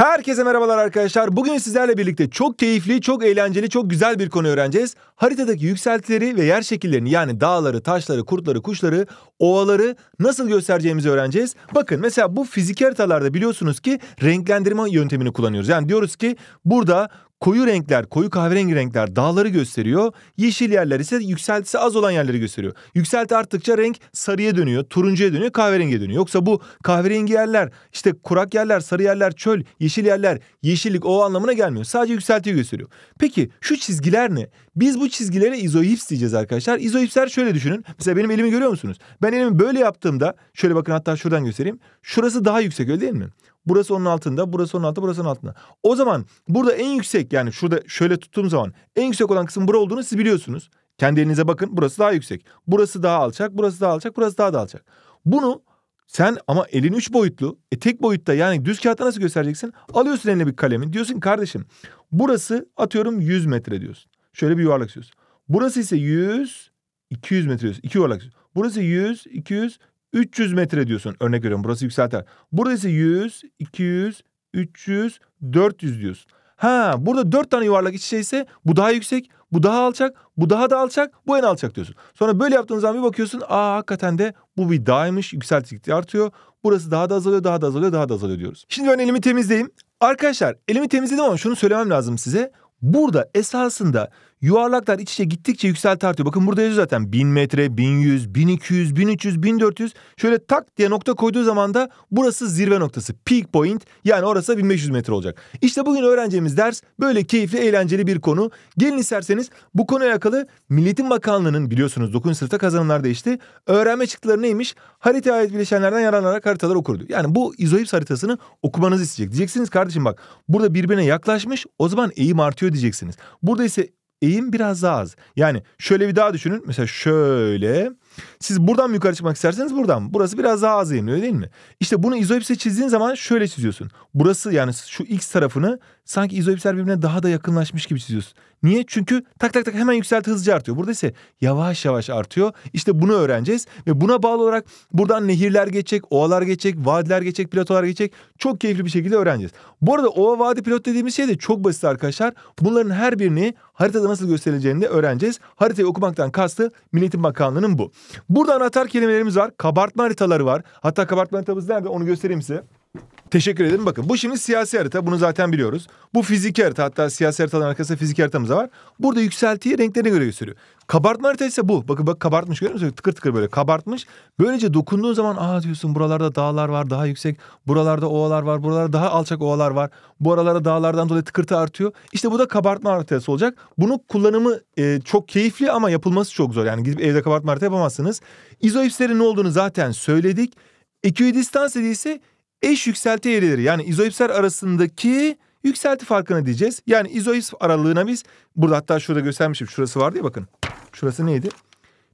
Herkese merhabalar arkadaşlar. Bugün sizlerle birlikte çok keyifli, çok eğlenceli, çok güzel bir konu öğreneceğiz. Haritadaki yükseltileri ve yer şekillerini yani dağları, taşları, kurtları, kuşları, ovaları nasıl göstereceğimizi öğreneceğiz. Bakın mesela bu fizik haritalarda biliyorsunuz ki renklendirme yöntemini kullanıyoruz. Yani diyoruz ki burada Koyu renkler, koyu kahverengi renkler dağları gösteriyor. Yeşil yerler ise yükseltisi az olan yerleri gösteriyor. Yükselti arttıkça renk sarıya dönüyor, turuncuya dönüyor, kahverengiye dönüyor. Yoksa bu kahverengi yerler, işte kurak yerler, sarı yerler, çöl, yeşil yerler, yeşillik o anlamına gelmiyor. Sadece yükseltiyi gösteriyor. Peki şu çizgiler ne? Biz bu çizgilere izohips diyeceğiz arkadaşlar. İzohipsler şöyle düşünün. Mesela benim elimi görüyor musunuz? Ben elimi böyle yaptığımda, şöyle bakın hatta şuradan göstereyim. Şurası daha yüksek öyle değil mi? Burası onun altında, burası onun altında, burası onun altında. O zaman burada en yüksek yani şurada şöyle tuttuğum zaman en yüksek olan kısım bura olduğunu siz biliyorsunuz. Kendi elinize bakın burası daha yüksek. Burası daha alçak, burası daha alçak, burası daha da alçak. Bunu sen ama elin üç boyutlu, e tek boyutta yani düz kağıtta nasıl göstereceksin? Alıyorsun eline bir kalemin diyorsun kardeşim burası atıyorum 100 metre diyorsun. Şöyle bir yuvarlak çiziyorsun. Burası ise 100, 200 metre diyorsun. İki yuvarlak çiziyorsun. Burası 100, 200, 300 metre diyorsun. Örnek veriyorum burası yükselter. Burada ise 100, 200, 300, 400 diyorsun. Ha burada 4 tane yuvarlak iç şeyse bu daha yüksek, bu daha alçak, bu daha da alçak, bu en alçak diyorsun. Sonra böyle yaptığın zaman bir bakıyorsun aa hakikaten de bu bir dağymış yükseltikliği artıyor. Burası daha da azalıyor, daha da azalıyor, daha da azalıyor diyoruz. Şimdi ben elimi temizleyeyim. Arkadaşlar elimi temizledim ama şunu söylemem lazım size. Burada esasında Yuvarlaklar iç içe gittikçe yüksel artıyor. Bakın burada yazıyor zaten 1000 metre, 1100, 1200, 1300, 1400. Şöyle tak diye nokta koyduğu zaman da burası zirve noktası. Peak point yani orası 1500 metre olacak. İşte bugün öğreneceğimiz ders böyle keyifli, eğlenceli bir konu. Gelin isterseniz bu konuyla alakalı milletin Bakanlığı'nın biliyorsunuz 9. sınıfta kazanımlar değişti. Öğrenme çıktıları neymiş? Haritaya ait bileşenlerden yararlanarak haritalar okurdu. Yani bu izohips haritasını okumanızı isteyecek. Diyeceksiniz kardeşim bak burada birbirine yaklaşmış o zaman eğim artıyor diyeceksiniz. Burada ise eğim biraz daha az. Yani şöyle bir daha düşünün. Mesela şöyle siz buradan mı yukarı çıkmak isterseniz buradan. Burası biraz daha az eğimli öyle değil mi? İşte bunu izoipse çizdiğin zaman şöyle çiziyorsun. Burası yani şu x tarafını sanki izoipsler birbirine daha da yakınlaşmış gibi çiziyorsun. Niye? Çünkü tak tak tak hemen yükselti hızlıca artıyor. Burada ise yavaş yavaş artıyor. İşte bunu öğreneceğiz ve buna bağlı olarak buradan nehirler geçecek, ovalar geçecek, vadiler geçecek, platolar geçecek. Çok keyifli bir şekilde öğreneceğiz. Bu arada ova vadi pilot dediğimiz şey de çok basit arkadaşlar. Bunların her birini haritada nasıl gösterileceğini de öğreneceğiz. Haritayı okumaktan kastı Milli Bakanlığı'nın bu. Burada anahtar kelimelerimiz var. Kabartma haritaları var. Hatta kabartma haritamız nerede onu göstereyim size. Teşekkür ederim. Bakın bu şimdi siyasi harita. Bunu zaten biliyoruz. Bu fiziki harita. Hatta siyasi haritanın arkasında fizik haritamız var. Burada yükseltiyi renklerine göre gösteriyor. Kabartma haritası bu. Bakın bak kabartmış görüyor musunuz? Tıkır tıkır böyle kabartmış. Böylece dokunduğun zaman aa diyorsun buralarda dağlar var daha yüksek. Buralarda ovalar var. Buralarda daha alçak ovalar var. Bu aralarda dağlardan dolayı tıkırtı artıyor. İşte bu da kabartma haritası olacak. Bunun kullanımı e, çok keyifli ama yapılması çok zor. Yani gidip evde kabartma harita yapamazsınız. İzoipslerin ne olduğunu zaten söyledik. Eküidistans ise eş yükselti eğrileri yani izoipsler arasındaki yükselti farkını diyeceğiz. Yani izoips aralığına biz burada hatta şurada göstermişim şurası vardı ya bakın. Şurası neydi?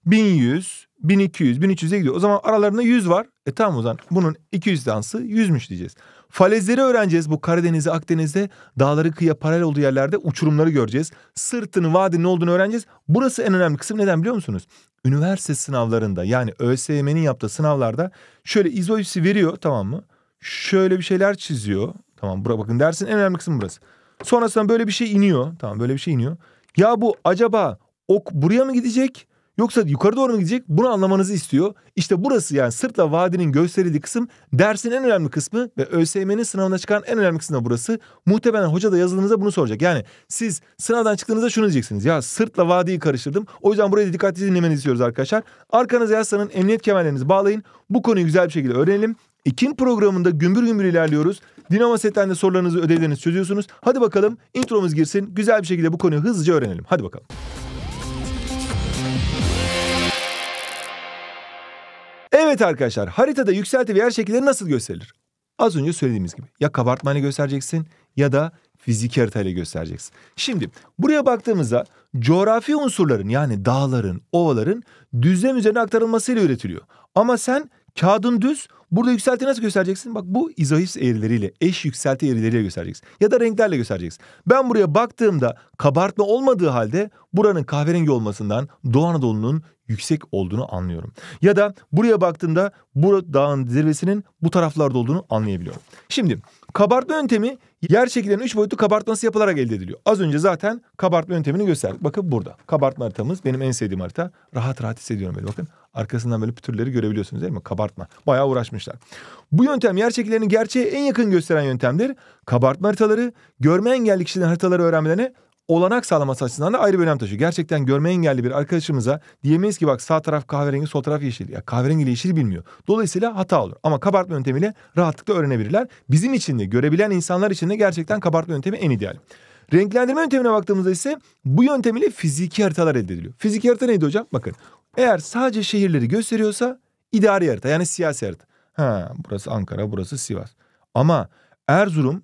1100, 1200, 1300'e gidiyor. O zaman aralarında 100 var. E tamam o zaman bunun 200 dansı 100'müş diyeceğiz. Falezleri öğreneceğiz. Bu Karadeniz'de, Akdeniz'de dağları kıyıya paralel olduğu yerlerde uçurumları göreceğiz. Sırtını, vadinin olduğunu öğreneceğiz. Burası en önemli kısım neden biliyor musunuz? Üniversite sınavlarında yani ÖSYM'nin yaptığı sınavlarda şöyle izoipsi veriyor tamam mı? şöyle bir şeyler çiziyor. Tamam bura bakın dersin en önemli kısım burası. Sonrasında böyle bir şey iniyor. Tamam böyle bir şey iniyor. Ya bu acaba ok buraya mı gidecek yoksa yukarı doğru mu gidecek? Bunu anlamanızı istiyor. İşte burası yani sırtla vadinin gösterildiği kısım dersin en önemli kısmı ve ÖSYM'nin sınavına çıkan en önemli kısmı da burası. Muhtemelen hoca da yazılınıza bunu soracak. Yani siz sınavdan çıktığınızda şunu diyeceksiniz. Ya sırtla vadiyi karıştırdım. O yüzden burayı dikkatli dinlemenizi istiyoruz arkadaşlar. Arkanıza yaslanın, emniyet kemerlerinizi bağlayın. Bu konuyu güzel bir şekilde öğrenelim. Ekim programında gümbür gümbür ilerliyoruz. Dinamo Set'ten de sorularınızı, ödevlerinizi çözüyorsunuz. Hadi bakalım intromuz girsin. Güzel bir şekilde bu konuyu hızlıca öğrenelim. Hadi bakalım. Evet arkadaşlar haritada yükselti ve yer şekilleri nasıl gösterilir? Az önce söylediğimiz gibi ya kabartmayla göstereceksin ya da fiziki haritayla göstereceksin. Şimdi buraya baktığımızda coğrafi unsurların yani dağların, ovaların düzlem üzerine aktarılmasıyla üretiliyor. Ama sen kağıdın düz, Burada yükselti nasıl göstereceksin? Bak bu izohips eğrileriyle, eş yükselti eğrileriyle göstereceksin. Ya da renklerle göstereceksin. Ben buraya baktığımda kabartma olmadığı halde buranın kahverengi olmasından Doğu Anadolu'nun yüksek olduğunu anlıyorum. Ya da buraya baktığımda bu dağın zirvesinin bu taraflarda olduğunu anlayabiliyorum. Şimdi kabartma yöntemi yer şekillerinin 3 boyutlu kabartması yapılarak elde ediliyor. Az önce zaten kabartma yöntemini gösterdik. Bakın burada kabartma haritamız benim en sevdiğim harita. Rahat rahat hissediyorum böyle bakın. Arkasından böyle pütürleri görebiliyorsunuz değil mi? Kabartma. Bayağı uğraşmış çalışmışlar. Bu yöntem yer şekillerini gerçeğe en yakın gösteren yöntemdir. Kabartma haritaları, görme engelli kişilerin haritaları öğrenmelerine olanak sağlaması açısından da ayrı bir önem taşıyor. Gerçekten görme engelli bir arkadaşımıza diyemeyiz ki bak sağ taraf kahverengi sol taraf yeşil. Ya kahverengi ile yeşil bilmiyor. Dolayısıyla hata olur. Ama kabartma yöntemiyle rahatlıkla öğrenebilirler. Bizim için de görebilen insanlar için de gerçekten kabartma yöntemi en ideal. Renklendirme yöntemine baktığımızda ise bu yöntem ile fiziki haritalar elde ediliyor. Fiziki harita neydi hocam? Bakın eğer sadece şehirleri gösteriyorsa idari harita yani siyasi harita. Ha, burası Ankara, burası Sivas. Ama Erzurum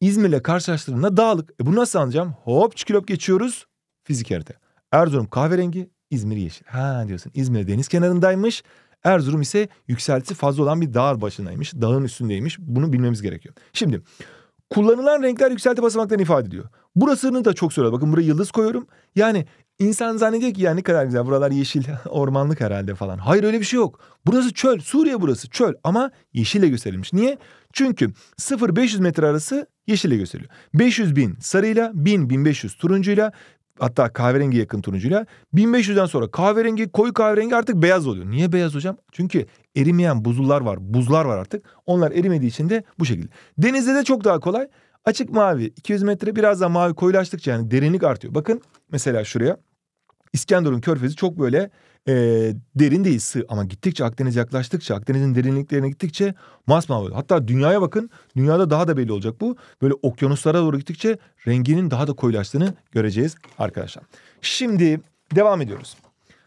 İzmir'le karşılaştırdığında dağlık. E bunu nasıl anlayacağım? Hop çikilop geçiyoruz. Fizik harita. Erzurum kahverengi, İzmir yeşil. Ha diyorsun İzmir deniz kenarındaymış. Erzurum ise yükseltisi fazla olan bir dağ başındaymış. Dağın üstündeymiş. Bunu bilmemiz gerekiyor. Şimdi Kullanılan renkler yükselti basamaklarını ifade ediyor. Burasını da çok söylüyor. Bakın buraya yıldız koyuyorum. Yani insan zannediyor ki ya ne kadar güzel buralar yeşil ormanlık herhalde falan. Hayır öyle bir şey yok. Burası çöl. Suriye burası çöl ama yeşille gösterilmiş. Niye? Çünkü 0-500 metre arası yeşille gösteriliyor. 500 bin sarıyla 1000 1500 turuncuyla hatta kahverengi yakın turuncuyla 1500'den sonra kahverengi koyu kahverengi artık beyaz oluyor. Niye beyaz hocam? Çünkü erimeyen buzullar var. Buzlar var artık. Onlar erimediği için de bu şekilde. Denizde de çok daha kolay. Açık mavi 200 metre biraz daha mavi koyulaştıkça yani derinlik artıyor. Bakın mesela şuraya. İskenderun körfezi çok böyle e, derin değil sığ ama gittikçe Akdeniz yaklaştıkça Akdeniz'in derinliklerine gittikçe masmavi oluyor. Hatta dünyaya bakın dünyada daha da belli olacak bu. Böyle okyanuslara doğru gittikçe renginin daha da koyulaştığını göreceğiz arkadaşlar. Şimdi devam ediyoruz.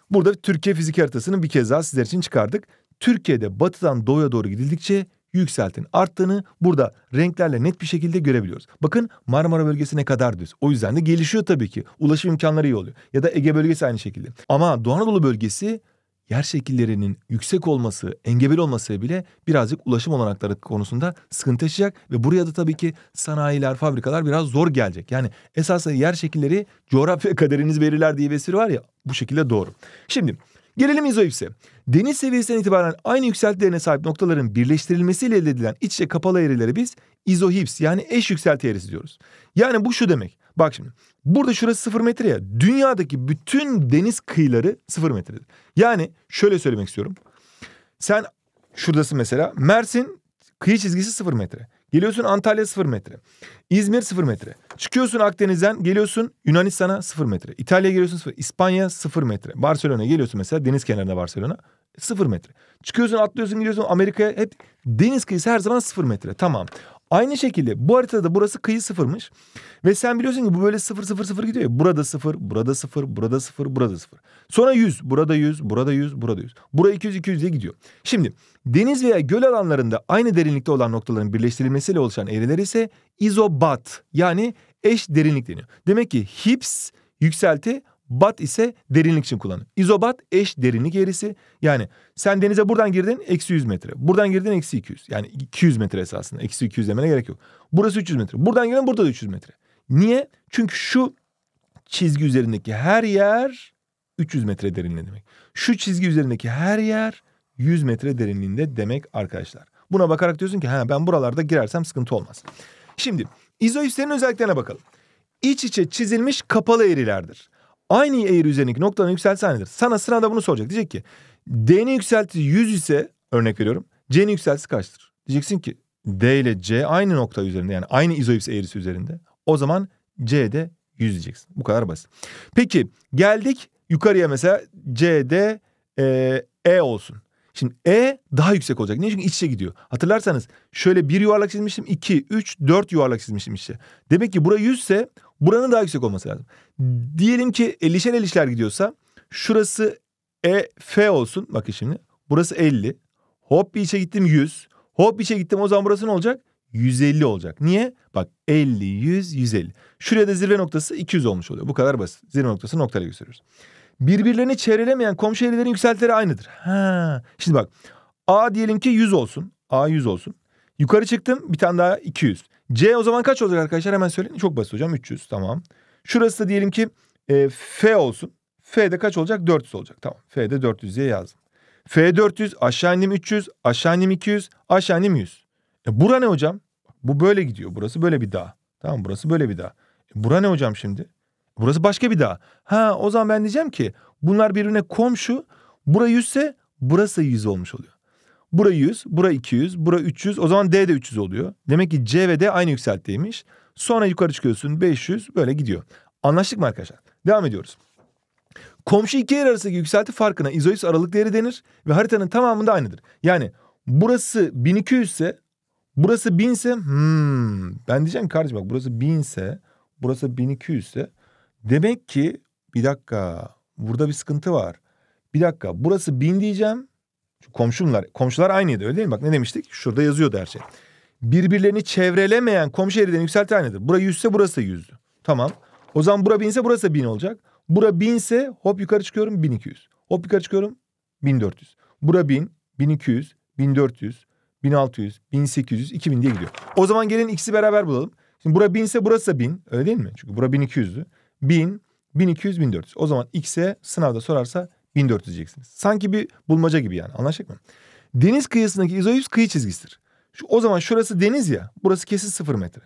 Burada Türkiye fizik haritasını bir kez daha sizler için çıkardık. Türkiye'de batıdan doğuya doğru gidildikçe yükseltin arttığını burada renklerle net bir şekilde görebiliyoruz. Bakın Marmara bölgesi ne kadar düz. O yüzden de gelişiyor tabii ki. Ulaşım imkanları iyi oluyor. Ya da Ege bölgesi aynı şekilde. Ama Doğu Anadolu bölgesi yer şekillerinin yüksek olması, engebeli olması bile birazcık ulaşım olanakları konusunda sıkıntı yaşayacak ve buraya da tabii ki sanayiler, fabrikalar biraz zor gelecek. Yani esasında yer şekilleri coğrafya kaderiniz verirler diye bir esir var ya bu şekilde doğru. Şimdi Gelelim izoipse. Deniz seviyesinden itibaren aynı yükseltilerine sahip noktaların birleştirilmesiyle elde edilen iç içe kapalı eğrileri biz izohips yani eş yükselti eğrisi diyoruz. Yani bu şu demek. Bak şimdi burada şurası 0 metre ya dünyadaki bütün deniz kıyıları 0 metredir. Yani şöyle söylemek istiyorum. Sen şuradasın mesela Mersin kıyı çizgisi 0 metre. Geliyorsun Antalya 0 metre. İzmir 0 metre. Çıkıyorsun Akdeniz'den geliyorsun Yunanistan'a 0 metre. İtalya geliyorsun 0. İspanya 0 metre. Barcelona geliyorsun mesela deniz kenarında Barcelona 0 metre. Çıkıyorsun atlıyorsun gidiyorsun Amerika'ya hep deniz kıyısı her zaman 0 metre. Tamam. Aynı şekilde bu haritada burası kıyı sıfırmış. Ve sen biliyorsun ki bu böyle sıfır sıfır sıfır gidiyor Burada sıfır, burada sıfır, burada sıfır, burada sıfır. Sonra yüz, burada yüz, burada yüz, burada yüz. burada iki yüz iki yüz diye gidiyor. Şimdi deniz veya göl alanlarında aynı derinlikte olan noktaların birleştirilmesiyle oluşan eğriler ise izobat yani eş derinlik deniyor. Demek ki hips yükselti Bat ise derinlik için kullanılıyor. İzobat eş derinlik eğrisi. Yani sen denize buradan girdin eksi 100 metre. Buradan girdin eksi 200. Yani 200 metre esasında. Eksi 200 demene gerek yok. Burası 300 metre. Buradan girdin burada da 300 metre. Niye? Çünkü şu çizgi üzerindeki her yer 300 metre derinliğinde demek. Şu çizgi üzerindeki her yer 100 metre derinliğinde demek arkadaşlar. Buna bakarak diyorsun ki ha ben buralarda girersem sıkıntı olmaz. Şimdi izoipslerin özelliklerine bakalım. İç içe çizilmiş kapalı eğrilerdir. Aynı eğri üzerindeki noktaların yükseltisi Sana sınavda bunu soracak. Diyecek ki D'nin yükseltisi 100 ise örnek veriyorum. C'nin yükseltisi kaçtır? Diyeceksin ki D ile C aynı nokta üzerinde yani aynı izoips eğrisi üzerinde. O zaman C'de 100 diyeceksin. Bu kadar basit. Peki geldik yukarıya mesela C'de e, E olsun. Şimdi E daha yüksek olacak. Niye? Çünkü iç içe gidiyor. Hatırlarsanız şöyle bir yuvarlak çizmiştim. 2, 3, 4 yuvarlak çizmiştim işte. Demek ki bura 100 ise Buranın daha yüksek olması lazım. Diyelim ki 50'şer 50'şer gidiyorsa şurası E, F olsun. Bakın şimdi. Burası 50. Hop bir içe gittim 100. Hop bir içe gittim o zaman burası ne olacak? 150 olacak. Niye? Bak 50, 100, 150. Şuraya da zirve noktası 200 olmuş oluyor. Bu kadar basit. Zirve noktası noktayla gösteriyoruz. Birbirlerini çevrelemeyen komşu eğrilerin yükseltileri aynıdır. Ha. Şimdi bak A diyelim ki 100 olsun. A 100 olsun. Yukarı çıktım bir tane daha 200. C o zaman kaç olacak arkadaşlar hemen söyleyin. Çok basit hocam 300 tamam. Şurası da diyelim ki e, F olsun. F'de kaç olacak? 400 olacak. Tamam. F'de 400 diye yazdım. F 400, aşağı indim 300, aşağı indim 200, aşağı indim 100. E bura ne hocam? Bu böyle gidiyor. Burası böyle bir dağ. Tamam burası böyle bir dağ. E bura ne hocam şimdi? Burası başka bir dağ. Ha o zaman ben diyeceğim ki bunlar birbirine komşu. Bura 100 ise burası 100 olmuş oluyor. Bura 100, bura 200, bura 300. O zaman D de 300 oluyor. Demek ki C ve D aynı yükseltteymiş. Sonra yukarı çıkıyorsun 500 böyle gidiyor. Anlaştık mı arkadaşlar? Devam ediyoruz. Komşu iki yer arasındaki yükselti farkına izois aralık değeri denir ve haritanın tamamında aynıdır. Yani burası 1200 ise burası 1000 ise hmm, ben diyeceğim kardeşim bak burası 1000 ise burası 1200 ise demek ki bir dakika burada bir sıkıntı var. Bir dakika burası 1000 diyeceğim komşumlar, komşular aynıydı öyle değil mi? Bak ne demiştik? Şurada yazıyordu her şey. Birbirlerini çevrelemeyen komşu eriden yükselti aynıdır. Bura yüzse burası yüzdü. Tamam. O zaman bura binse burası bin olacak. Bura binse hop yukarı çıkıyorum 1200. Hop yukarı çıkıyorum 1400. Bura 1000, 1200, 1400, 1600, 1800, 2000 diye gidiyor. O zaman gelin ikisi beraber bulalım. Şimdi bura binse burası da 1000 öyle değil mi? Çünkü bura 1200'dü. 1000, 1200, 1400. O zaman x'e sınavda sorarsa 1400 diyeceksiniz. Sanki bir bulmaca gibi yani anlaştık mı? Deniz kıyısındaki izoips kıyı çizgisidir. Şu, o zaman şurası deniz ya burası kesin sıfır metre.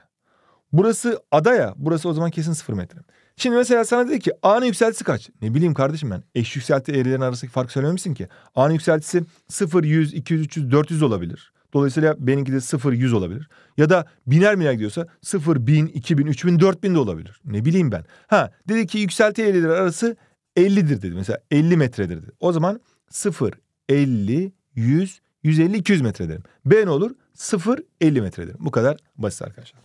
Burası ada ya burası o zaman kesin sıfır metre. Şimdi mesela sana dedi ki A'nın yükseltisi kaç? Ne bileyim kardeşim ben. Eş yükselti eğrilerin arasındaki farkı söylememişsin ki. A'nın yükseltisi 0, 100, 200, 300, 400 olabilir. Dolayısıyla benimki de 0, 100 olabilir. Ya da biner biner gidiyorsa 0, 1000, 2000, 3000, 4000 de olabilir. Ne bileyim ben. Ha dedi ki yükselti eğrileri arası 50'dir dedi mesela 50 metredir dedi. O zaman 0, 50, 100, 150, 200 metre derim. B ne olur? 0, 50 metre derim. Bu kadar basit arkadaşlar.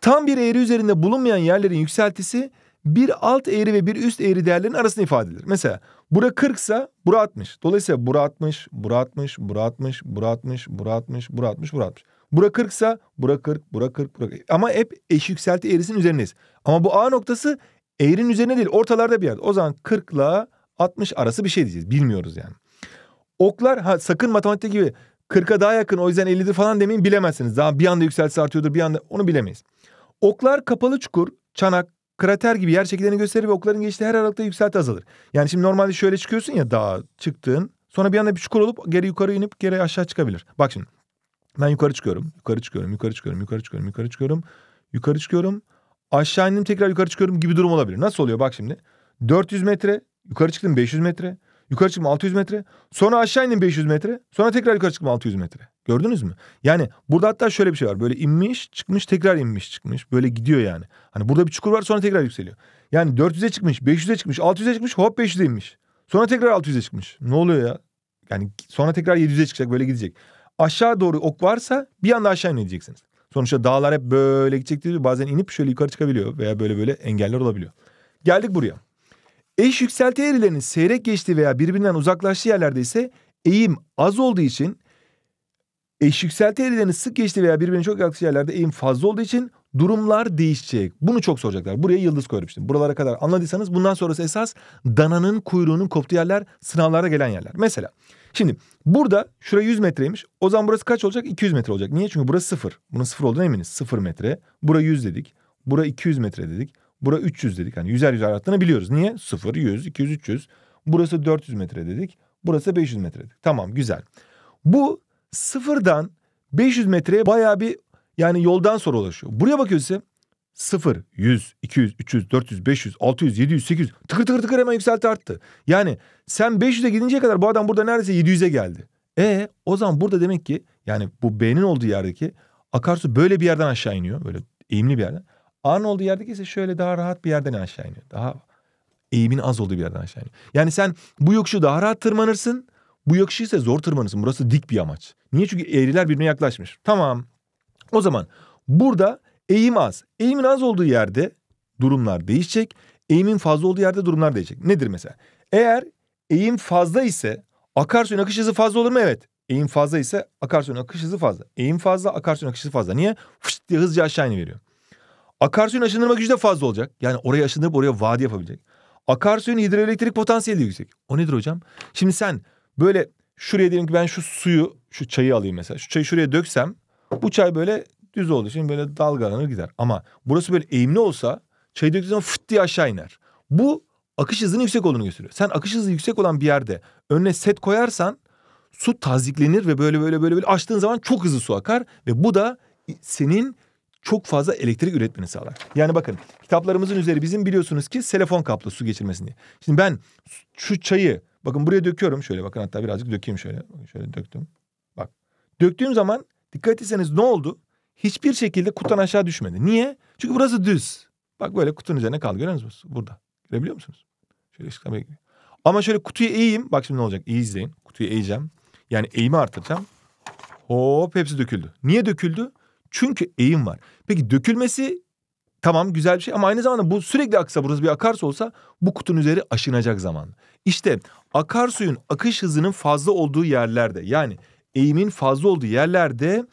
Tam bir eğri üzerinde bulunmayan yerlerin yükseltisi bir alt eğri ve bir üst eğri değerlerinin arasını ifade edilir. Mesela bura 40 ise bura 60. Dolayısıyla bura 60, bura 60, bura 60, bura 60, bura 60, bura 60, bura 60. Bura 40 ise bura 40, bura 40, bura 40. Ama hep eş yükselti eğrisinin üzerindeyiz. Ama bu A noktası Eğrinin üzerine değil ortalarda bir yer. O zaman 40 ile 60 arası bir şey diyeceğiz. Bilmiyoruz yani. Oklar ha, sakın matematik gibi 40'a daha yakın o yüzden 50'dir falan demeyin bilemezsiniz. Daha bir anda yükseltisi artıyordur bir anda onu bilemeyiz. Oklar kapalı çukur, çanak, krater gibi yer şekillerini gösterir ve okların geçtiği her aralıkta yükselti azalır. Yani şimdi normalde şöyle çıkıyorsun ya dağa çıktığın sonra bir anda bir çukur olup geri yukarı inip geri aşağı çıkabilir. Bak şimdi ben yukarı çıkıyorum, yukarı çıkıyorum, yukarı çıkıyorum, yukarı çıkıyorum, yukarı çıkıyorum, yukarı çıkıyorum. Yukarı çıkıyorum aşağı indim tekrar yukarı çıkıyorum gibi durum olabilir. Nasıl oluyor bak şimdi. 400 metre yukarı çıktım 500 metre. Yukarı çıktım 600 metre. Sonra aşağı indim 500 metre. Sonra tekrar yukarı çıktım 600 metre. Gördünüz mü? Yani burada hatta şöyle bir şey var. Böyle inmiş çıkmış tekrar inmiş çıkmış. Böyle gidiyor yani. Hani burada bir çukur var sonra tekrar yükseliyor. Yani 400'e çıkmış 500'e çıkmış 600'e çıkmış hop 500'e inmiş. Sonra tekrar 600'e çıkmış. Ne oluyor ya? Yani sonra tekrar 700'e çıkacak böyle gidecek. Aşağı doğru ok varsa bir anda aşağı ineceksiniz. Sonuçta dağlar hep böyle gidecek değil. Bazen inip şöyle yukarı çıkabiliyor veya böyle böyle engeller olabiliyor. Geldik buraya. Eş yükselti eğrilerinin seyrek geçtiği veya birbirinden uzaklaştığı yerlerde ise eğim az olduğu için eş yükselti eğrilerinin sık geçtiği veya birbirine çok yaklaştığı yerlerde eğim fazla olduğu için durumlar değişecek. Bunu çok soracaklar. Buraya yıldız koymuştum. Buralara kadar anladıysanız bundan sonrası esas dananın kuyruğunun koptuğu yerler sınavlara gelen yerler. Mesela Şimdi burada şura 100 metreymiş. O zaman burası kaç olacak? 200 metre olacak. Niye? Çünkü burası 0, Bunun 0 olduğuna eminiz. 0 metre. Bura 100 dedik. Bura 200 metre dedik. Bura 300 dedik. Hani yüzer yüzer arattığını biliyoruz. Niye? 0, 100, 200, 300. Burası 400 metre dedik. Burası 500 metre dedik. Tamam güzel. Bu sıfırdan 500 metreye bayağı bir yani yoldan sonra ulaşıyor. Buraya bakıyorsun 0, 100, 200, 300, 400, 500, 600, 700, 800 tıkır tıkır tıkır hemen yükselti arttı. Yani sen 500'e gidinceye kadar bu adam burada neredeyse 700'e geldi. E o zaman burada demek ki yani bu B'nin olduğu yerdeki akarsu böyle bir yerden aşağı iniyor. Böyle eğimli bir yerden. A'nın olduğu yerdeki ise şöyle daha rahat bir yerden aşağı iniyor. Daha eğimin az olduğu bir yerden aşağı iniyor. Yani sen bu yokuşu daha rahat tırmanırsın. Bu yokuşu ise zor tırmanırsın. Burası dik bir amaç. Niye? Çünkü eğriler birbirine yaklaşmış. Tamam. O zaman burada Eğim az. Eğimin az olduğu yerde durumlar değişecek. Eğimin fazla olduğu yerde durumlar değişecek. Nedir mesela? Eğer eğim fazla ise akarsuyun akış hızı fazla olur mu? Evet. Eğim fazla ise akarsuyun akış hızı fazla. Eğim fazla akarsuyun akış hızı fazla. Niye? Fışt diye hızlıca aşağı veriyor. Akarsuyun aşındırma gücü de fazla olacak. Yani oraya aşındırıp oraya vadi yapabilecek. Akarsuyun hidroelektrik potansiyeli de yüksek. O nedir hocam? Şimdi sen böyle şuraya diyelim ki ben şu suyu, şu çayı alayım mesela. Şu çayı şuraya döksem bu çay böyle Düz olduğu için böyle dalgalanır gider. Ama burası böyle eğimli olsa çayı döktüğü zaman fıt diye aşağı iner. Bu akış hızının yüksek olduğunu gösteriyor. Sen akış hızı yüksek olan bir yerde önüne set koyarsan su taziklenir ve böyle böyle böyle böyle açtığın zaman çok hızlı su akar ve bu da senin çok fazla elektrik üretmeni sağlar. Yani bakın kitaplarımızın üzeri bizim biliyorsunuz ki telefon kaplı su geçirmesin diye. Şimdi ben şu çayı bakın buraya döküyorum şöyle bakın hatta birazcık dökeyim şöyle. Şöyle döktüm. Bak döktüğüm zaman dikkat etseniz ne oldu? hiçbir şekilde kutudan aşağı düşmedi. Niye? Çünkü burası düz. Bak böyle kutunun üzerine kaldı görüyor musunuz? Burada. Görebiliyor musunuz? Şöyle ışıklamaya gidiyor. Ama şöyle kutuyu eğeyim. Bak şimdi ne olacak? İyi izleyin. Kutuyu eğeceğim. Yani eğimi artıracağım. Hop hepsi döküldü. Niye döküldü? Çünkü eğim var. Peki dökülmesi tamam güzel bir şey ama aynı zamanda bu sürekli aksa burası bir akarsu olsa bu kutunun üzeri aşınacak zaman. İşte akarsuyun akış hızının fazla olduğu yerlerde yani eğimin fazla olduğu yerlerde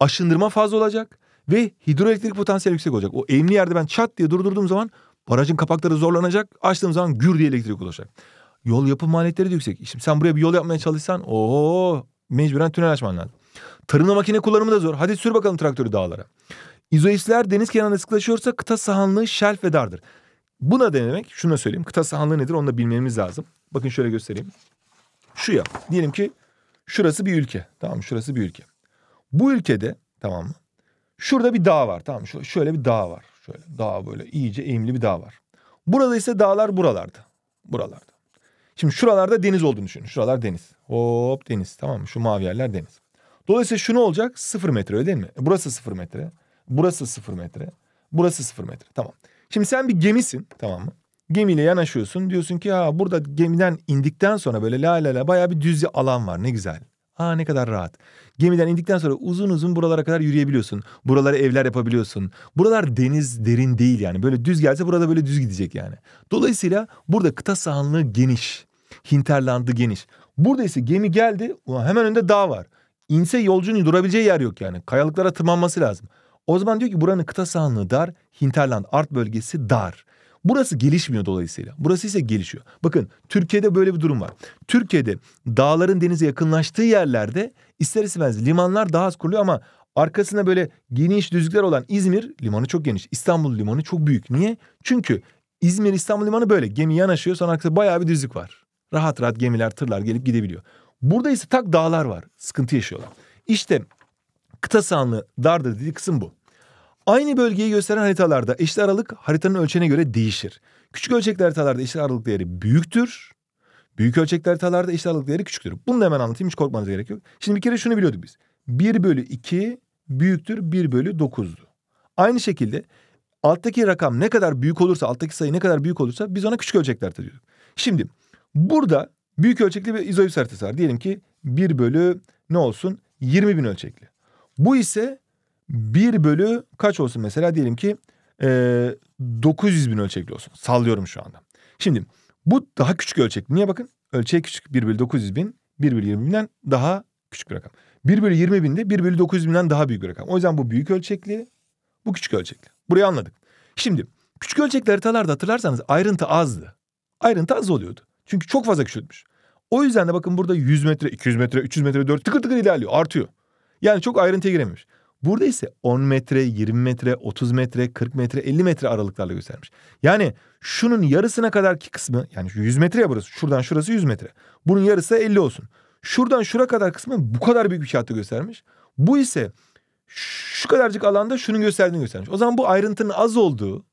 aşındırma fazla olacak ve hidroelektrik potansiyel yüksek olacak. O eğimli yerde ben çat diye durdurduğum zaman barajın kapakları zorlanacak. Açtığım zaman gür diye elektrik olacak. Yol yapım maliyetleri de yüksek. Şimdi sen buraya bir yol yapmaya çalışsan ooo mecburen tünel açman lazım. Tarımda makine kullanımı da zor. Hadi sür bakalım traktörü dağlara. İzoisler deniz kenarında sıklaşıyorsa kıta sahanlığı şelf ve dardır. Bu ne demek? Şunu da söyleyeyim. Kıta sahanlığı nedir onu da bilmemiz lazım. Bakın şöyle göstereyim. Şu ya. Diyelim ki şurası bir ülke. Tamam şurası bir ülke. Bu ülkede tamam mı? Şurada bir dağ var tamam mı? Şöyle bir dağ var. Şöyle dağ böyle iyice eğimli bir dağ var. Burada ise dağlar buralarda. Buralarda. Şimdi şuralarda deniz olduğunu düşünün. Şuralar deniz. Hop deniz tamam mı? Şu mavi yerler deniz. Dolayısıyla şunu olacak? Sıfır metre öyle değil mi? E, burası sıfır metre. Burası sıfır metre. Burası sıfır metre. Tamam. Şimdi sen bir gemisin tamam mı? Gemiyle yanaşıyorsun. Diyorsun ki ha burada gemiden indikten sonra böyle la la la baya bir düz alan var ne güzel. Aa ne kadar rahat. Gemiden indikten sonra uzun uzun buralara kadar yürüyebiliyorsun. Buralara evler yapabiliyorsun. Buralar deniz derin değil yani. Böyle düz gelse burada böyle düz gidecek yani. Dolayısıyla burada kıta sahanlığı geniş. Hinterlandı geniş. Burada ise gemi geldi. Hemen önünde dağ var. İnse yolcunun durabileceği yer yok yani. Kayalıklara tırmanması lazım. O zaman diyor ki buranın kıta sahanlığı dar. Hinterland art bölgesi dar. Burası gelişmiyor dolayısıyla. Burası ise gelişiyor. Bakın Türkiye'de böyle bir durum var. Türkiye'de dağların denize yakınlaştığı yerlerde ister istemez limanlar daha az kuruluyor ama arkasında böyle geniş düzlükler olan İzmir limanı çok geniş. İstanbul limanı çok büyük. Niye? Çünkü İzmir İstanbul limanı böyle gemi yanaşıyor sonra arkasında bayağı bir düzlük var. Rahat rahat gemiler tırlar gelip gidebiliyor. Burada ise tak dağlar var. Sıkıntı yaşıyorlar. İşte kıta sahanlığı dardır dediği kısım bu. Aynı bölgeyi gösteren haritalarda eşit aralık haritanın ölçeğine göre değişir. Küçük ölçekli haritalarda eşit aralık değeri büyüktür. Büyük ölçekli haritalarda eşit aralık değeri küçüktür. Bunu da hemen anlatayım hiç korkmanıza gerek yok. Şimdi bir kere şunu biliyorduk biz. 1 bölü 2 büyüktür 1 bölü 9'du. Aynı şekilde alttaki rakam ne kadar büyük olursa alttaki sayı ne kadar büyük olursa biz ona küçük ölçekli harita diyorduk. Şimdi burada büyük ölçekli bir izoips haritası var. Diyelim ki 1 bölü ne olsun 20 bin ölçekli. Bu ise 1 bölü kaç olsun mesela diyelim ki e, 900 bin ölçekli olsun. Sallıyorum şu anda. Şimdi bu daha küçük ölçekli. Niye bakın? Ölçeği küçük 1 bölü 900 bin 1 bölü 20 binden daha küçük bir rakam. 1 bölü 20 binde 1 bölü 900 binden daha büyük bir rakam. O yüzden bu büyük ölçekli bu küçük ölçekli. Burayı anladık. Şimdi küçük ölçekli haritalarda hatırlarsanız ayrıntı azdı. Ayrıntı az oluyordu. Çünkü çok fazla küçültmüş. O yüzden de bakın burada 100 metre, 200 metre, 300 metre, 4 tıkır tıkır ilerliyor, artıyor. Yani çok ayrıntıya girememiş. Burada ise 10 metre, 20 metre, 30 metre, 40 metre, 50 metre aralıklarla göstermiş. Yani şunun yarısına kadar ki kısmı yani 100 metre ya burası. Şuradan şurası 100 metre. Bunun yarısı 50 olsun. Şuradan şura kadar kısmı bu kadar büyük bir kağıtta göstermiş. Bu ise şu kadarcık alanda şunun gösterdiğini göstermiş. O zaman bu ayrıntının az olduğu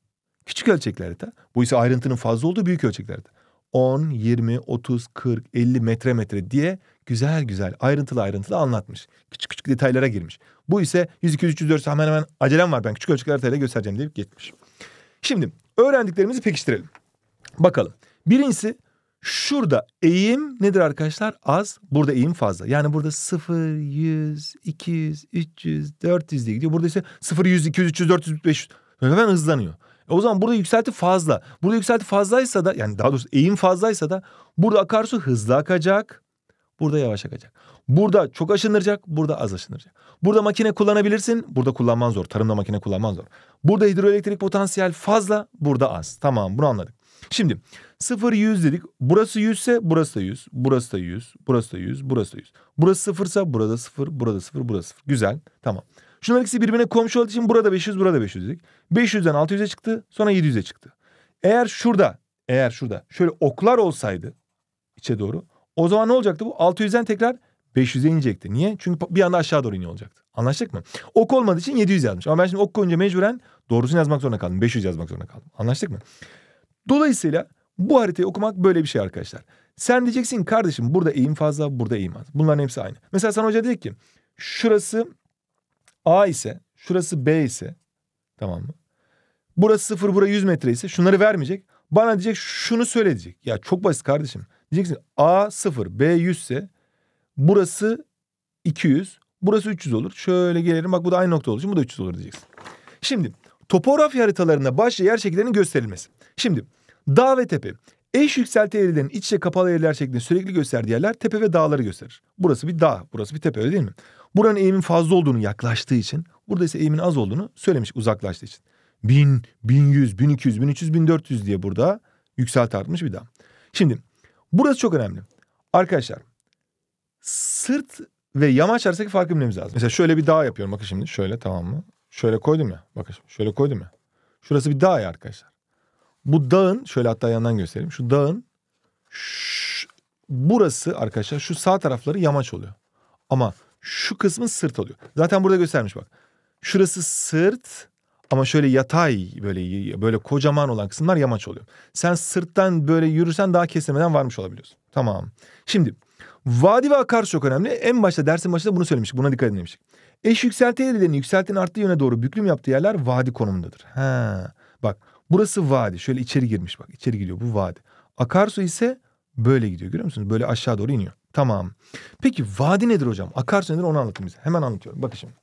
küçük ölçeklerde, bu ise ayrıntının fazla olduğu büyük ölçeklerde. 10, 20, 30, 40, 50 metre metre diye güzel güzel ayrıntılı ayrıntılı anlatmış. Küçük küçük detaylara girmiş. Bu ise 100, 200, 300, 400 hemen hemen acelem var ben küçük ölçekli haritayla göstereceğim deyip gitmiş. Şimdi öğrendiklerimizi pekiştirelim. Bakalım. Birincisi şurada eğim nedir arkadaşlar? Az, burada eğim fazla. Yani burada 0, 100, 200, 300, 400 diye gidiyor. Burada ise 0, 100, 200, 300, 400, 500 hemen hızlanıyor. O zaman burada yükselti fazla. Burada yükselti fazlaysa da yani daha doğrusu eğim fazlaysa da burada akarsu hızlı akacak burada yavaş akacak. Burada çok aşınıracak, burada az aşınıracak. Burada makine kullanabilirsin, burada kullanman zor. Tarımda makine kullanman zor. Burada hidroelektrik potansiyel fazla, burada az. Tamam bunu anladık. Şimdi 0 100 dedik. Burası 100 ise burası da 100, burası da 100, burası da 100, burası da 100. Burası 0 ise burada 0, burada 0, burada 0. Güzel. Tamam. Şunlar ikisi birbirine komşu olduğu için burada 500, burada 500 dedik. 500'den 600'e çıktı, sonra 700'e çıktı. Eğer şurada, eğer şurada şöyle oklar olsaydı içe doğru o zaman ne olacaktı bu? 600'den tekrar 500'e inecekti. Niye? Çünkü bir anda aşağı doğru iniyor olacaktı. Anlaştık mı? Ok olmadığı için 700 yazmış. Ama ben şimdi ok koyunca mecburen doğrusunu yazmak zorunda kaldım. 500 yazmak zorunda kaldım. Anlaştık mı? Dolayısıyla bu haritayı okumak böyle bir şey arkadaşlar. Sen diyeceksin kardeşim burada eğim fazla, burada eğim az. Bunların hepsi aynı. Mesela sana hoca dedi ki şurası A ise, şurası B ise tamam mı? Burası sıfır, burası 100 metre ise şunları vermeyecek. Bana diyecek şunu söyleyecek Ya çok basit kardeşim. Diyeceksin A 0 B 100 ise burası 200 burası 300 olur. Şöyle gelelim bak bu da aynı nokta olduğu bu da 300 olur diyeceksin. Şimdi topografya haritalarında başlı yer şekillerinin gösterilmesi. Şimdi dağ ve tepe eş yükselti eğrilerin iç içe kapalı eğriler şeklinde sürekli gösterdiği yerler tepe ve dağları gösterir. Burası bir dağ burası bir tepe öyle değil mi? Buranın eğimin fazla olduğunu yaklaştığı için burada ise eğimin az olduğunu söylemiş uzaklaştığı için. 1000, 1100, 1200, 1300, 1400 diye burada yükselti artmış bir dağ. Şimdi Burası çok önemli. Arkadaşlar sırt ve yamaç arasındaki farkı bilmemiz lazım. Mesela şöyle bir dağ yapıyorum bakın şimdi şöyle tamam mı? Şöyle koydum ya bakın şöyle koydum ya. Şurası bir dağ ya arkadaşlar. Bu dağın şöyle hatta yandan göstereyim. Şu dağın şu, burası arkadaşlar şu sağ tarafları yamaç oluyor. Ama şu kısmı sırt oluyor. Zaten burada göstermiş bak. Şurası sırt ama şöyle yatay böyle böyle kocaman olan kısımlar yamaç oluyor. Sen sırttan böyle yürürsen daha kesilmeden varmış olabiliyorsun. Tamam. Şimdi vadi ve akarsu çok önemli. En başta dersin başında bunu söylemiştik. Buna dikkat edin demiştik. Eş yükselti eğrilerinin yükseltinin arttığı yöne doğru büklüm yaptığı yerler vadi konumundadır. Ha. Bak burası vadi. Şöyle içeri girmiş bak. içeri gidiyor. bu vadi. Akarsu ise böyle gidiyor görüyor musunuz? Böyle aşağı doğru iniyor. Tamam. Peki vadi nedir hocam? Akarsu nedir onu anlatayım size. Hemen anlatıyorum. Bakın şimdi.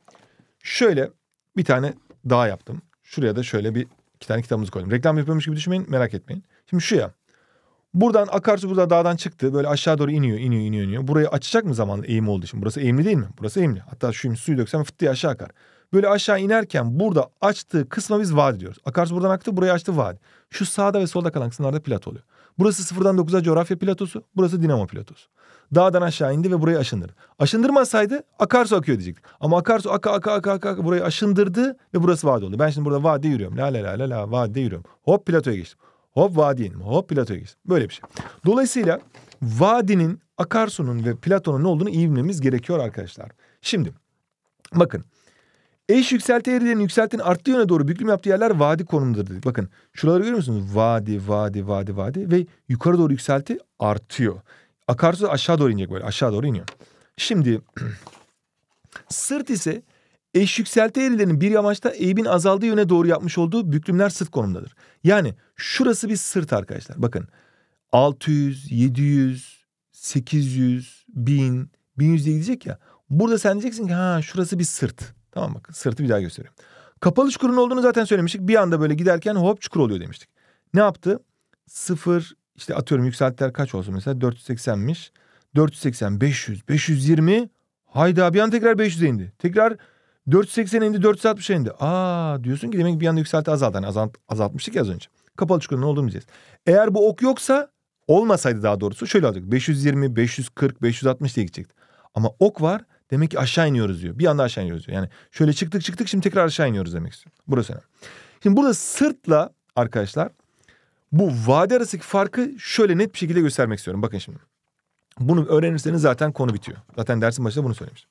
Şöyle bir tane daha yaptım. Şuraya da şöyle bir iki tane kitabımızı koydum. Reklam yapıyormuş gibi düşünmeyin merak etmeyin. Şimdi şu ya. Buradan akarsu burada dağdan çıktı. Böyle aşağı doğru iniyor, iniyor, iniyor, iniyor. Burayı açacak mı zamanla eğim olduğu için? Burası eğimli değil mi? Burası eğimli. Hatta şu suyu döksem fıt diye aşağı akar. Böyle aşağı inerken burada açtığı kısma biz vadi diyoruz. Akarsu buradan aktı, burayı açtı vadi. Şu sağda ve solda kalan kısımlarda plato oluyor. Burası sıfırdan dokuza coğrafya platosu, burası dinamo platosu dağdan aşağı indi ve burayı aşındır. Aşındırmasaydı akarsu akıyor diyecektik. Ama akarsu aka aka aka aka burayı aşındırdı ve burası vadi oldu. Ben şimdi burada vadi yürüyorum. La la la la la vadi yürüyorum. Hop platoya geçtim. Hop vadi indim. Hop platoya geçtim. Böyle bir şey. Dolayısıyla vadinin, akarsunun ve platonun ne olduğunu iyi bilmemiz gerekiyor arkadaşlar. Şimdi bakın. Eş yükselti eğrilerinin yükseltinin arttığı yöne doğru büklüm yaptığı yerler vadi konumudur dedik. Bakın şuraları görüyor musunuz? Vadi, vadi, vadi, vadi ve yukarı doğru yükselti artıyor. Akarsu aşağı doğru inecek böyle aşağı doğru iniyor. Şimdi sırt ise eş yükselti eğrilerinin bir yamaçta eğimin azaldığı yöne doğru yapmış olduğu büklümler sırt konumdadır. Yani şurası bir sırt arkadaşlar bakın 600, 700, 800, 1000, 1100 diye gidecek ya. Burada sen diyeceksin ki ha şurası bir sırt. Tamam bak sırtı bir daha göstereyim. Kapalı çukurun olduğunu zaten söylemiştik. Bir anda böyle giderken hop çukur oluyor demiştik. Ne yaptı? 0, işte atıyorum yükseltiler kaç olsun mesela 480'miş. 480, 500, 520. Hayda bir an tekrar 500'e indi. Tekrar 480 indi 460'a indi. Aa diyorsun ki demek bir anda yükselti azaldı. Hani azalt, azaltmıştık ya az önce. Kapalı çukurun ne olduğunu diyeceğiz Eğer bu ok yoksa olmasaydı daha doğrusu şöyle aldık. 520, 540, 560 diye gidecekti. Ama ok var demek ki aşağı iniyoruz diyor. Bir anda aşağı iniyoruz diyor. Yani şöyle çıktık çıktık şimdi tekrar aşağı iniyoruz demek istiyor. Burası önemli. Şimdi burada sırtla arkadaşlar bu vade arasındaki farkı şöyle net bir şekilde göstermek istiyorum. Bakın şimdi. Bunu öğrenirseniz zaten konu bitiyor. Zaten dersin başında bunu söylemiştim.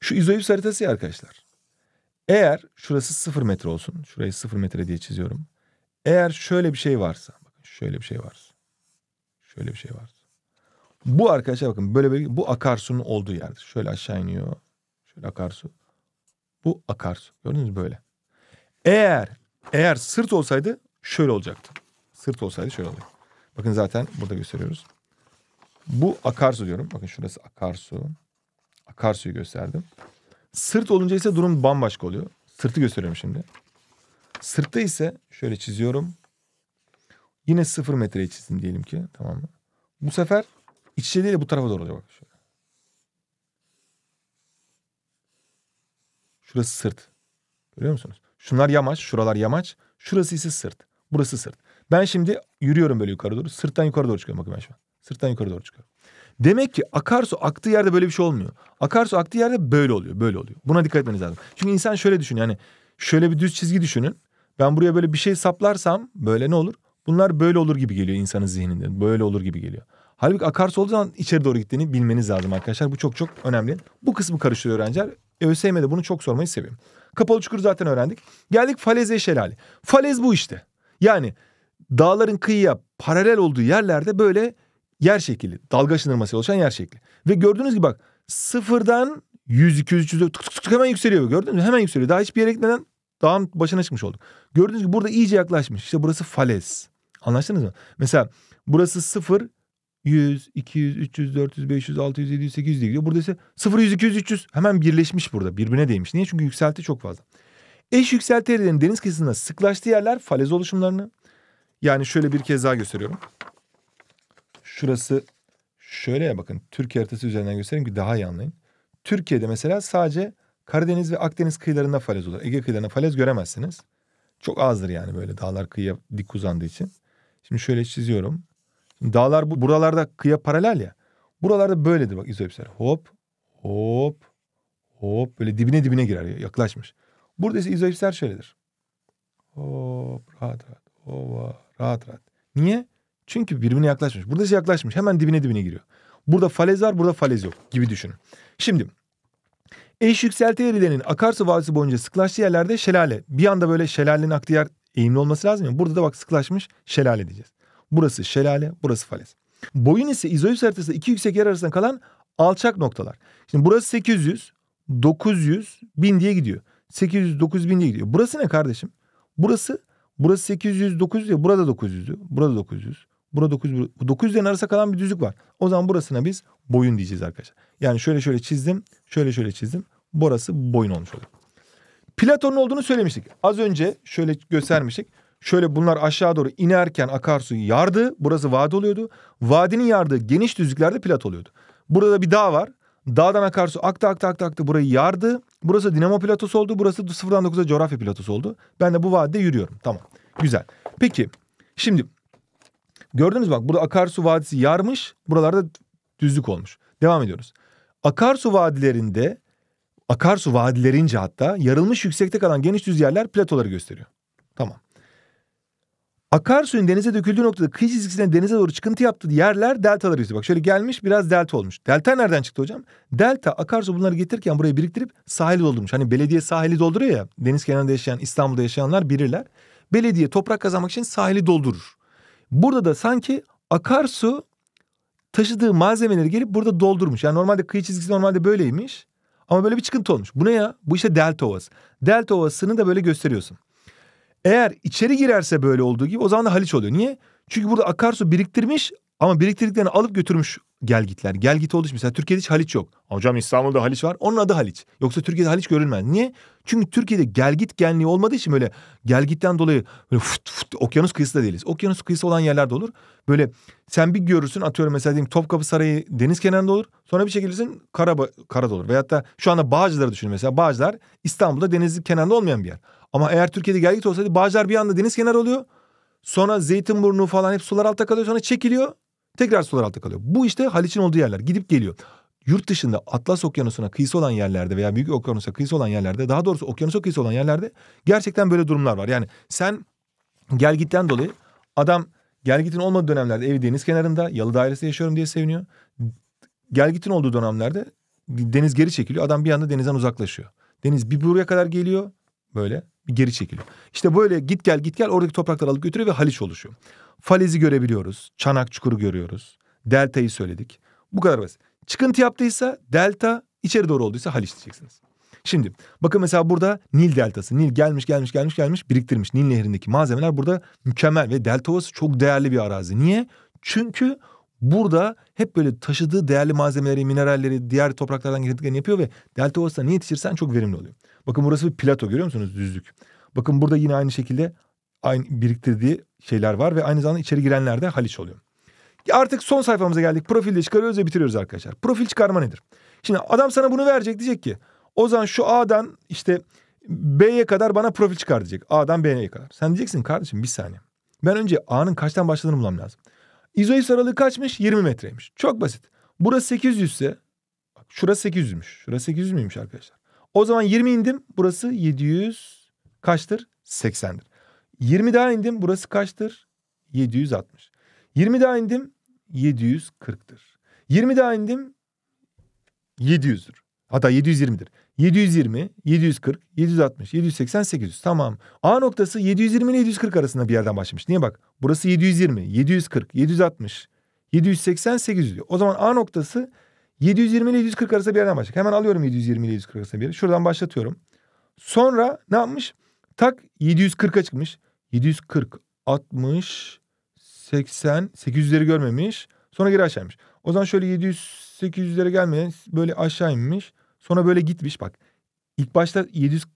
Şu izoips haritası ya arkadaşlar. Eğer şurası sıfır metre olsun. Şurayı sıfır metre diye çiziyorum. Eğer şöyle bir şey varsa. Bakın şöyle bir şey varsa. Şöyle bir şey varsa. Bu arkadaşlar bakın böyle böyle bu akarsunun olduğu yerdir. Şöyle aşağı iniyor. Şöyle akarsu. Bu akarsu. Gördünüz mü böyle. Eğer eğer sırt olsaydı şöyle olacaktı. Sırt olsaydı şöyle oluyor. Bakın zaten burada gösteriyoruz. Bu akarsu diyorum. Bakın şurası akarsu. Akarsuyu gösterdim. Sırt olunca ise durum bambaşka oluyor. Sırtı gösteriyorum şimdi. Sırtta ise şöyle çiziyorum. Yine sıfır metreye çizdim diyelim ki. Tamam mı? Bu sefer iç içe değil de bu tarafa doğru oluyor. Bak şöyle. Şurası sırt. Görüyor musunuz? Şunlar yamaç, şuralar yamaç. Şurası ise sırt. Burası sırt. Ben şimdi yürüyorum böyle yukarı doğru. Sırttan yukarı doğru çıkıyorum bakın ben şu an. Sırttan yukarı doğru çıkıyorum. Demek ki akarsu aktığı yerde böyle bir şey olmuyor. Akarsu aktığı yerde böyle oluyor, böyle oluyor. Buna dikkat etmeniz lazım. Çünkü insan şöyle düşün yani şöyle bir düz çizgi düşünün. Ben buraya böyle bir şey saplarsam böyle ne olur? Bunlar böyle olur gibi geliyor insanın zihninde. Böyle olur gibi geliyor. Halbuki akarsu olduğu zaman içeri doğru gittiğini bilmeniz lazım arkadaşlar. Bu çok çok önemli. Bu kısmı karıştırıyor öğrenciler. ÖSYM'de bunu çok sormayı seviyorum. Kapalı çukur zaten öğrendik. Geldik faleze şelale. Falez bu işte. Yani dağların kıyıya paralel olduğu yerlerde böyle yer şekli, dalga ışınırması oluşan yer şekli. Ve gördüğünüz gibi bak sıfırdan 100, 200, 300 tık tık tık hemen yükseliyor. Gördünüz mü? Hemen yükseliyor. Daha hiçbir yere gitmeden dağın başına çıkmış olduk. Gördüğünüz gibi burada iyice yaklaşmış. İşte burası falez. Anlaştınız mı? Mesela burası 0, 100, 200, 300, 400, 500, 600, 700, 800 diye gidiyor. Burada ise 0, 100, 200, 300 hemen birleşmiş burada. Birbirine değmiş. Niye? Çünkü yükselti çok fazla. Eş yükseltilerinin deniz kıyısında sıklaştığı yerler falez oluşumlarını, yani şöyle bir kez daha gösteriyorum. Şurası şöyle ya bakın Türkiye haritası üzerinden göstereyim ki daha iyi anlayın. Türkiye'de mesela sadece Karadeniz ve Akdeniz kıyılarında falez olur. Ege kıyılarında falez göremezsiniz. Çok azdır yani böyle dağlar kıyıya dik uzandığı için. Şimdi şöyle çiziyorum. Şimdi dağlar bu buralarda kıyı paralel ya. Buralarda böyledir bak izoipsler. Hop hop hop böyle dibine dibine girer yaklaşmış. Burada ise izoipsler şöyledir. Hop rahat rahat ova rahat rahat. Niye? Çünkü birbirine yaklaşmış. Burada ise şey yaklaşmış. Hemen dibine dibine giriyor. Burada falez var, burada falez yok gibi düşünün. Şimdi eş yükselti eğrilerinin akarsu vadisi boyunca sıklaştığı yerlerde şelale. Bir anda böyle şelalenin aktığı yer eğimli olması lazım ya. Burada da bak sıklaşmış şelale diyeceğiz. Burası şelale, burası falez. Boyun ise izoips haritasında iki yüksek yer arasında kalan alçak noktalar. Şimdi burası 800, 900, 1000 diye gidiyor. 800, 900, 1000 diye gidiyor. Burası ne kardeşim? Burası Burası 800, 900 ya burada 900, Burada 900. Burada 900. 900'lerin arasında kalan bir düzlük var. O zaman burasına biz boyun diyeceğiz arkadaşlar. Yani şöyle şöyle çizdim. Şöyle şöyle çizdim. Burası boyun olmuş oluyor. Platon'un olduğunu söylemiştik. Az önce şöyle göstermiştik. Şöyle bunlar aşağı doğru inerken akarsu yardı. Burası vadi oluyordu. Vadinin yardığı geniş düzlüklerde plat oluyordu. Burada bir dağ var. Dağdan akarsu aktı aktı aktı aktı burayı yardı. Burası Dinamo platosu oldu. Burası 0'dan 9'a coğrafya platosu oldu. Ben de bu vadide yürüyorum. Tamam. Güzel. Peki şimdi gördünüz bak burada akarsu vadisi yarmış. Buralarda düzlük olmuş. Devam ediyoruz. Akarsu vadilerinde akarsu vadilerince hatta yarılmış yüksekte kalan geniş düz yerler platoları gösteriyor. Tamam. Akarsuyun denize döküldüğü noktada kıyı çizgisinden denize doğru çıkıntı yaptığı yerler deltalar yüzü. Bak şöyle gelmiş biraz delta olmuş. Delta nereden çıktı hocam? Delta akarsu bunları getirirken buraya biriktirip sahil doldurmuş. Hani belediye sahili dolduruyor ya deniz kenarında yaşayan İstanbul'da yaşayanlar bilirler. Belediye toprak kazanmak için sahili doldurur. Burada da sanki akarsu taşıdığı malzemeleri gelip burada doldurmuş. Yani normalde kıyı çizgisi normalde böyleymiş. Ama böyle bir çıkıntı olmuş. Bu ne ya? Bu işte delta ovası. Delta ovasını da böyle gösteriyorsun. Eğer içeri girerse böyle olduğu gibi o zaman da Haliç oluyor. Niye? Çünkü burada akarsu biriktirmiş ama biriktirdiklerini alıp götürmüş gelgitler. Gelgit olduğu için mesela Türkiye'de hiç Haliç yok. Hocam İstanbul'da Haliç var. Onun adı Haliç. Yoksa Türkiye'de Haliç görülmez. Niye? Çünkü Türkiye'de gelgit genliği olmadığı için böyle gelgitten dolayı böyle fıt fıt okyanus kıyısı da değiliz. Okyanus kıyısı olan yerlerde olur. Böyle sen bir görürsün atıyorum mesela diyeyim Topkapı Sarayı deniz kenarında olur. Sonra bir çekilirsin Karaba, karada olur. Veyahut da şu anda Bağcılar'ı düşünün mesela. Bağcılar İstanbul'da denizin kenarında olmayan bir yer. Ama eğer Türkiye'de gelgit olsaydı Bağcılar bir anda deniz kenarı oluyor. Sonra Zeytinburnu falan hep sular altta kalıyor. Sonra çekiliyor. Tekrar sular altta kalıyor. Bu işte Haliç'in olduğu yerler. Gidip geliyor. Yurt dışında Atlas Okyanusu'na kıyısı olan yerlerde veya Büyük Okyanus'a kıyısı olan yerlerde daha doğrusu okyanusa kıyısı olan yerlerde gerçekten böyle durumlar var. Yani sen gelgitten dolayı adam gelgitin olmadığı dönemlerde evi deniz kenarında yalı dairesi yaşıyorum diye seviniyor. gelgitin olduğu dönemlerde deniz geri çekiliyor. Adam bir anda denizden uzaklaşıyor. Deniz bir buraya kadar geliyor böyle geri çekiliyor. İşte böyle git gel git gel oradaki toprakları alıp götürüyor ve Haliç oluşuyor. Falez'i görebiliyoruz. Çanak çukuru görüyoruz. Delta'yı söyledik. Bu kadar basit. Çıkıntı yaptıysa delta içeri doğru olduysa Haliç diyeceksiniz. Şimdi bakın mesela burada Nil deltası. Nil gelmiş gelmiş gelmiş gelmiş biriktirmiş. Nil nehrindeki malzemeler burada mükemmel ve delta ovası çok değerli bir arazi. Niye? Çünkü burada hep böyle taşıdığı değerli malzemeleri, mineralleri diğer topraklardan getirdiklerini yapıyor ve delta ovasında ne yetişirsen çok verimli oluyor. Bakın burası bir plato görüyor musunuz düzlük. Bakın burada yine aynı şekilde aynı biriktirdiği şeyler var ve aynı zamanda içeri girenler de Haliç oluyor. Artık son sayfamıza geldik. Profilde çıkarıyoruz ve bitiriyoruz arkadaşlar. Profil çıkarma nedir? Şimdi adam sana bunu verecek diyecek ki Ozan şu A'dan işte B'ye kadar bana profil çıkar diyecek. A'dan B'ye kadar. Sen diyeceksin kardeşim bir saniye. Ben önce A'nın kaçtan başladığını bulmam lazım. İzois aralığı kaçmış? 20 metreymiş. Çok basit. Burası 800 ise bak şurası 800'müş. Şurası 800 müymüş arkadaşlar? O zaman 20 indim. Burası 700 kaçtır? 80'dir. 20 daha indim. Burası kaçtır? 760. 20 daha indim. 740'tır. 20 daha indim. 700'dür. Hatta 720'dir. 720, 740, 760, 780, 800. Tamam. A noktası 720 ile 740 arasında bir yerden başlamış. Niye bak? Burası 720, 740, 760, 780, 800 diyor. O zaman A noktası 720 ile 740 arasında bir yerden başlayacak. Hemen alıyorum 720 ile 740 arasında bir yeri. Şuradan başlatıyorum. Sonra ne yapmış? Tak 740'a çıkmış. 740, 60, 80, 800'leri görmemiş. Sonra geri aşağıymış. O zaman şöyle 700, 800'lere gelmeden böyle aşağı inmiş. Sonra böyle gitmiş bak. İlk başta 740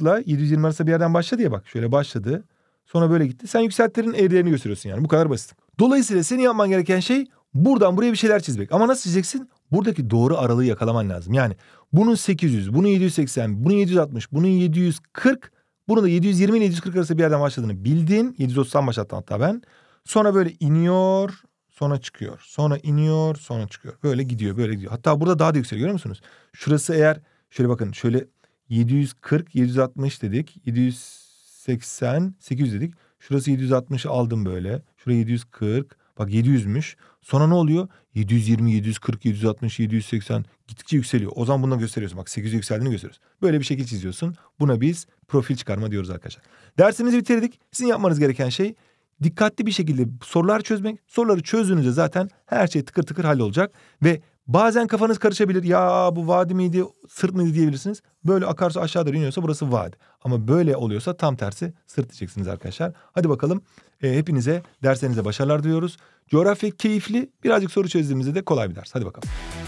ile 720 arasında bir yerden başladı ya bak. Şöyle başladı. Sonra böyle gitti. Sen yükseltilerin eğrilerini gösteriyorsun yani. Bu kadar basit. Dolayısıyla senin yapman gereken şey buradan buraya bir şeyler çizmek. Ama nasıl çizeceksin? Buradaki doğru aralığı yakalaman lazım. Yani bunun 800, bunun 780, bunun 760, bunun 740, bunun da 720 ile 740 arası bir yerden başladığını bildin. 730'dan başlattım hatta ben. Sonra böyle iniyor, sonra çıkıyor. Sonra iniyor, sonra çıkıyor. Böyle gidiyor, böyle gidiyor. Hatta burada daha da yükseliyor görüyor musunuz? Şurası eğer şöyle bakın şöyle 740, 760 dedik. 780, 800 dedik. Şurası 760 aldım böyle. Şuraya 740. Bak 700'müş. Sonra ne oluyor? 720, 740, 760, 780 gittikçe yükseliyor. O zaman bunu gösteriyorsun. Bak 800 yükseldiğini gösteriyoruz. Böyle bir şekil çiziyorsun. Buna biz profil çıkarma diyoruz arkadaşlar. Dersimizi bitirdik. Sizin yapmanız gereken şey dikkatli bir şekilde sorular çözmek. Soruları çözdüğünüzde zaten her şey tıkır tıkır hallolacak ve bazen kafanız karışabilir. Ya bu vadi miydi, sırt mıydı diyebilirsiniz. Böyle akarsu aşağıda iniyorsa burası vadi. Ama böyle oluyorsa tam tersi sırt diyeceksiniz arkadaşlar. Hadi bakalım e, hepinize derslerinize başarılar diliyoruz. Coğrafya keyifli, birazcık soru çözdüğümüzde de kolay bir ders. Hadi bakalım.